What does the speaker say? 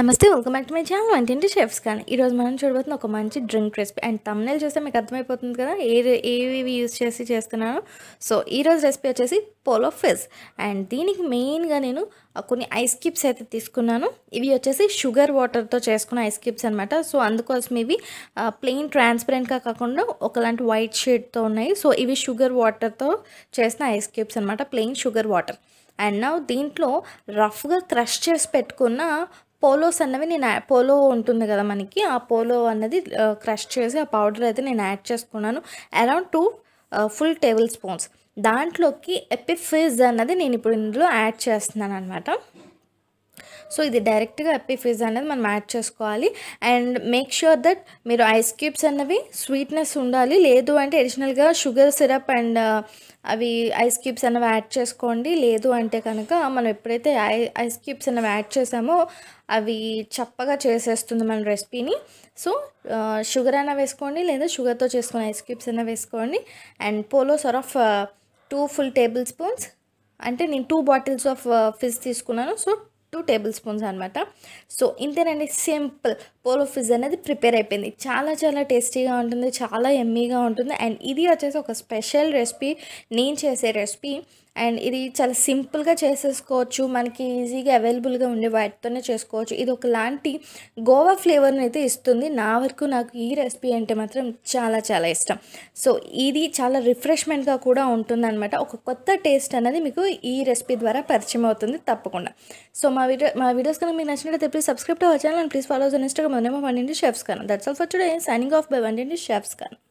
నమస్తే welcome back to my channel అంటే chefs కానీ ఈరోజు మనం చూడబోతున్న ఒక మంచి డ్రింక్ రెసిపీ అండ్ తమ్నేల్ చూస్తే మీకు అర్థమైపోతుంది కదా ఏ ఏవి యూస్ చేసి చేస్తున్నాను సో ఈరోజు రెసిపీ వచ్చేసి పోలో ఫిజ్ అండ్ దీనికి మెయిన్గా నేను కొన్ని ఐస్ క్యూబ్స్ అయితే తీసుకున్నాను ఇవి వచ్చేసి షుగర్ వాటర్తో చేసుకున్న ఐస్ క్యూబ్స్ అనమాట సో అందుకోసం ఇవి ప్లెయిన్ ట్రాన్స్పరెంట్గా కాకుండా ఒకలాంటి వైట్ షేడ్తో ఉన్నాయి సో ఇవి షుగర్ వాటర్తో చేసిన ఐస్ క్యూబ్స్ అనమాట ప్లెయిన్ షుగర్ వాటర్ అండ్ నా దీంట్లో రఫ్గా క్రష్ చేసి పెట్టుకున్న పోలోస్ అన్నవి నేను పోలో ఉంటుంది కదా మనకి ఆ పోలో అన్నది క్రష్ చేసి ఆ పౌడర్ అయితే నేను యాడ్ చేసుకున్నాను around two full tablespoons దాంట్లోకి ఎపిఫిజ్ అన్నది నేను ఇప్పుడు ఇందులో యాడ్ చేస్తున్నాను అనమాట సో ఇది డైరెక్ట్గా అప్పి ఫిజ్ అనేది మనం యాడ్ చేసుకోవాలి అండ్ మేక్ ష్యూర్ దట్ మీరు ఐస్ క్యూబ్స్ అన్నవి స్వీట్నెస్ ఉండాలి లేదు అంటే అడిషనల్గా షుగర్ సిరప్ అండ్ అవి ఐస్ క్యూబ్స్ అనేవి యాడ్ చేసుకోండి లేదు అంటే కనుక మనం ఎప్పుడైతే ఐ ఐస్ క్యూబ్స్ అనేవి యాడ్ చేసామో అవి చప్పగా చేసేస్తుంది మన రెసిపీని సో షుగర్ అయినా వేసుకోండి లేదా షుగర్తో చేసుకున్న ఐస్ క్యూబ్స్ అయినా వేసుకోండి and Polo sir of two full tablespoons అంటే నేను టూ బాటిల్స్ ఆఫ్ ఫిజ్ తీసుకున్నాను సో టూ టేబుల్ స్పూన్స్ అనమాట సో ఇంతేనండి సింపుల్ పోలో ఫిజ్ అనేది ప్రిపేర్ అయిపోయింది చాలా చాలా టేస్టీగా ఉంటుంది చాలా ఎమ్మీగా ఉంటుంది అండ్ ఇది వచ్చేసి ఒక స్పెషల్ రెసిపీ నేను చేసే రెసిపీ అండ్ ఇది చాలా సింపుల్గా చేసేసుకోవచ్చు మనకి ఈజీగా అవైలబుల్గా ఉండే వాటితోనే చేసుకోవచ్చు ఇది ఒకలాంటి గోవా ఫ్లేవర్ని అయితే ఇస్తుంది నా వరకు నాకు ఈ రెసిపీ అంటే మాత్రం చాలా చాలా ఇష్టం సో ఇది చాలా రిఫ్రెష్మెంట్గా కూడా ఉంటుంది అనమాట ఒక కొత్త టేస్ట్ అనేది మీకు ఈ రెసిపీ ద్వారా పరిచయం అవుతుంది తప్పకుండా సో మా వీడియో మా వీడియోస్ కనుక మీకు నచ్చినట్లయితే please subscribe to channel and please follow Instagram one Vandinti chefs కాను that's all for today signing off by Vandinti chefs కాను